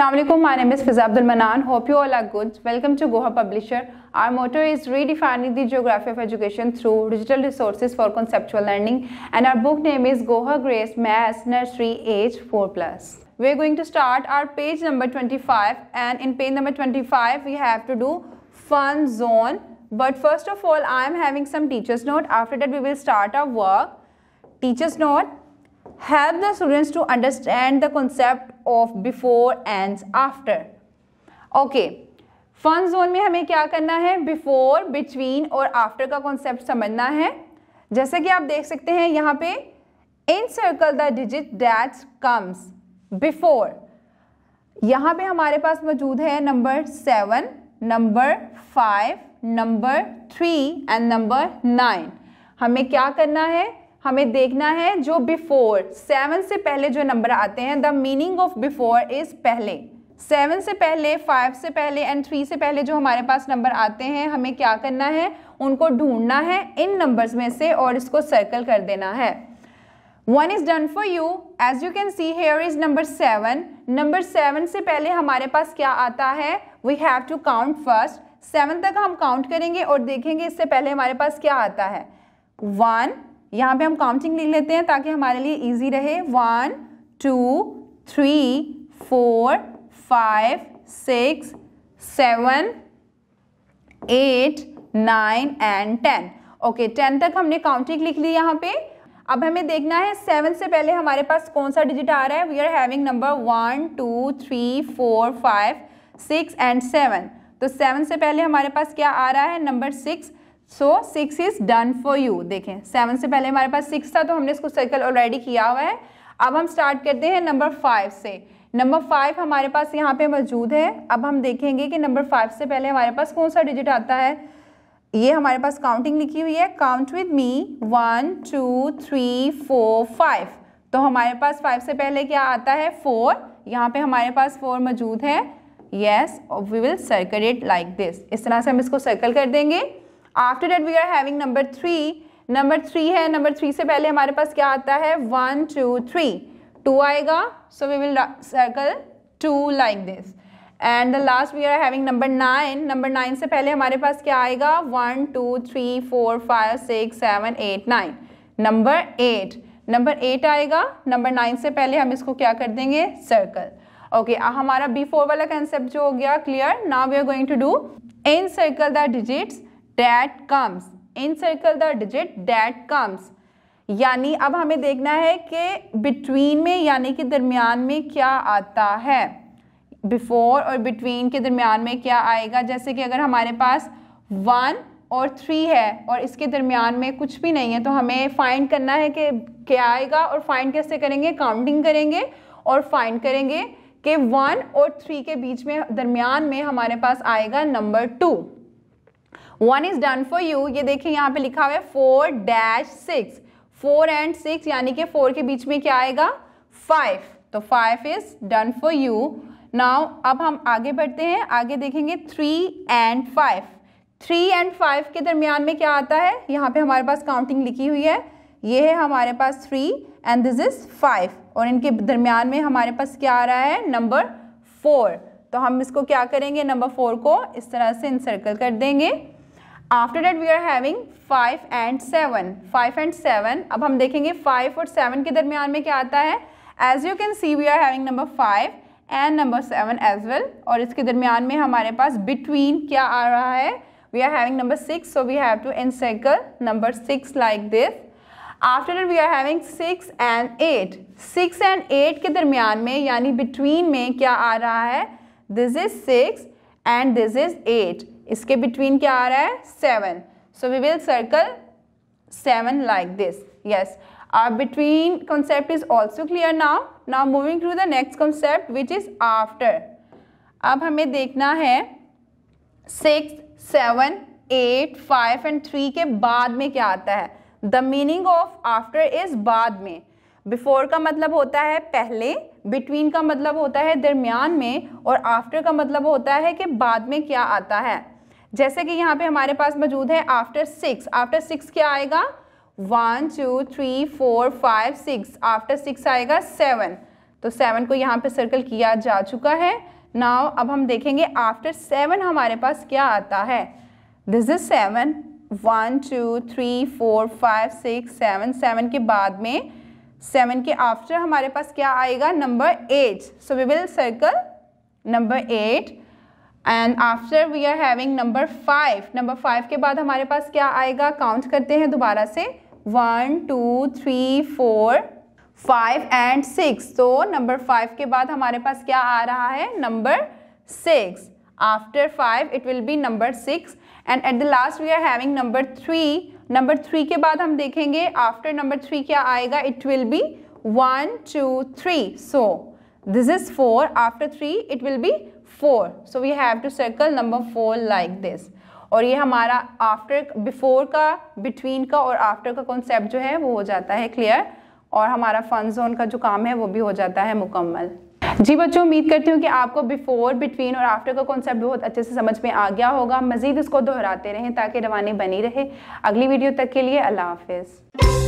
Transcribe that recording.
Assalamualaikum, my name is Fiza Abdul Manan. Hope you all are good. Welcome to Goha Publisher. Our motto is redefining the geography of education through digital resources for conceptual learning and our book name is Goha Grace Mass Nursery Age 4 Plus. We're going to start our page number 25 and in page number 25 we have to do fun zone. But first of all I am having some teacher's note. After that we will start our work. Teacher's note help the students to understand the concept of before and after. Okay. Fun zone में हमें क्या करना है before between और after का concept समझना है जैसे कि आप देख सकते हैं यहाँ पे in circle the digit that comes before यहाँ पे हमारे पास मौजूद है number seven number five number three and number nine हमें क्या करना है हमें देखना है जो बिफोर सेवन से पहले जो नंबर आते हैं the meaning of before is पहले सेवन से पहले फाइव से पहले एंड थ्री से पहले जो हमारे पास नंबर आते हैं हमें क्या करना है उनको ढूंढना है इन नंबर्स में से और इसको सर्कल कर देना है one is done for you as you can see here is number seven number seven से पहले हमारे पास क्या आता है we have to count first seven तक हम काउंट करेंगे और देखेंगे इससे पहले हमारे पास क्या आता है वन यहाँ पे हम काउंटिंग लिख लेते हैं ताकि हमारे लिए इजी रहे one two three four five six seven eight nine and ten okay ten तक हमने काउंटिंग लिख ली यहाँ पे अब हमें देखना है सेवन से पहले हमारे पास कौन सा डिजिट आ रहा है we are having number one two three four five six and seven तो सेवन से पहले हमारे पास क्या आ रहा है number six so six is done for you देखें सेवन से पहले हमारे पास सिक्स था तो हमने इसको सर्कल ऑलरेडी किया हुआ है अब हम स्टार्ट करते हैं नंबर फाइव से नंबर फाइव हमारे पास यहाँ पे मौजूद है अब हम देखेंगे कि नंबर फाइव से पहले हमारे पास कौन सा डिजिट आता है ये हमारे पास काउंटिंग लिखी हुई है count with me one two three four five तो हमारे पास फाइव से पहले क्या आता है फोर यहाँ पे हमारे पास फोर मौजूद है yes we will circle it like this इस तरह से हम इसको सर्कल कर देंगे after that we are having number three number three है नंबर थ्री से पहले हमारे पास क्या आता है वन टू थ्री टू आएगा so we will circle two like this and the last we are having number nine number nine से पहले हमारे पास क्या आएगा one two three four five six seven eight nine number eight number eight आएगा number nine से पहले हम इसको क्या कर देंगे सर्कल ओके okay, हमारा बी फोर वाला कंसेप्ट जो हो गया clear now we are going to do in circle the digits that comes in circle the digit that comes यानी अब हमें देखना है कि बिटवीन में यानी कि दरमियान में क्या आता है बिफोर और बिटवीन के दरमियान में क्या आएगा जैसे कि अगर हमारे पास वन और थ्री है और इसके दरमियान में कुछ भी नहीं है तो हमें फाइंड करना है कि क्या आएगा और फाइंड कैसे करेंगे काउंटिंग करेंगे और फाइंड करेंगे कि वन और थ्री के बीच में दरमियान में हमारे पास आएगा number two one is done for you ये देखिए यहाँ पे लिखा हुआ है four dash six four and six यानी कि फोर के बीच में क्या आएगा फाइव तो five is done for you now अब हम आगे बढ़ते हैं आगे देखेंगे three and five three and five के दरमियान में क्या आता है यहाँ पे हमारे पास काउंटिंग लिखी हुई है ये है हमारे पास three and this is five और इनके दरमियान में हमारे पास क्या आ रहा है नंबर फोर तो हम इसको क्या करेंगे नंबर फोर को इस तरह से इंसर्कल कर देंगे after that we are having five and seven five and seven अब हम देखेंगे फाइव और सेवन के दरमियान में क्या आता है as you can see we are having number five and number seven as well और इसके दरमियान में हमारे पास बिटवीन क्या आ रहा है we are having number six so we have to in circle number six like this after that we are having six and eight six and eight के दरमियान में यानी बिटवीन में क्या आ रहा है this is six and this is eight इसके बिटवीन क्या आ रहा है seven so we will circle seven like this yes our between concept is also clear now now moving to the next concept which is after अब हमें देखना है six seven eight five and three के बाद में क्या आता है the meaning of after is बाद में बिफोर का मतलब होता है पहले बिटवीन का मतलब होता है दरमियान में और आफ्टर का मतलब होता है कि बाद में क्या आता है जैसे कि यहाँ पे हमारे पास मौजूद है आफ्टर सिक्स आफ्टर सिक्स क्या आएगा one two three four five six after six आएगा सेवन तो सेवन को यहाँ पे सर्कल किया जा चुका है नाव अब हम देखेंगे आफ्टर सेवन हमारे पास क्या आता है this is seven one two three four five six seven seven के बाद में सेवन के आफ्टर हमारे पास क्या आएगा number eight so we will circle number eight and after we are having number five number five के बाद हमारे पास क्या आएगा काउंट करते हैं दोबारा से one two three four five and six तो नंबर फाइव के बाद हमारे पास क्या आ रहा है number six after five it will be number six and at the last we are having number three number three के बाद हम देखेंगे आफ्टर नंबर थ्री क्या आएगा it will be one two three so this is four after three it will be four so we have to circle number four like this और ये हमारा after before का बिटवीन का और after का concept जो है वो हो जाता है क्लियर और हमारा फन जोन का जो काम है वो भी हो जाता है मुकम्मल जी बच्चों उम्मीद करती हूँ कि आपको बिफोर बिटवीन और आफ्टर का कॉन्सेप्ट बहुत अच्छे से समझ में आ गया होगा मजीद इसको दोहराते रहें ताकि रवानी बनी रहे अगली वीडियो तक के लिए अल्लाह हाफिज़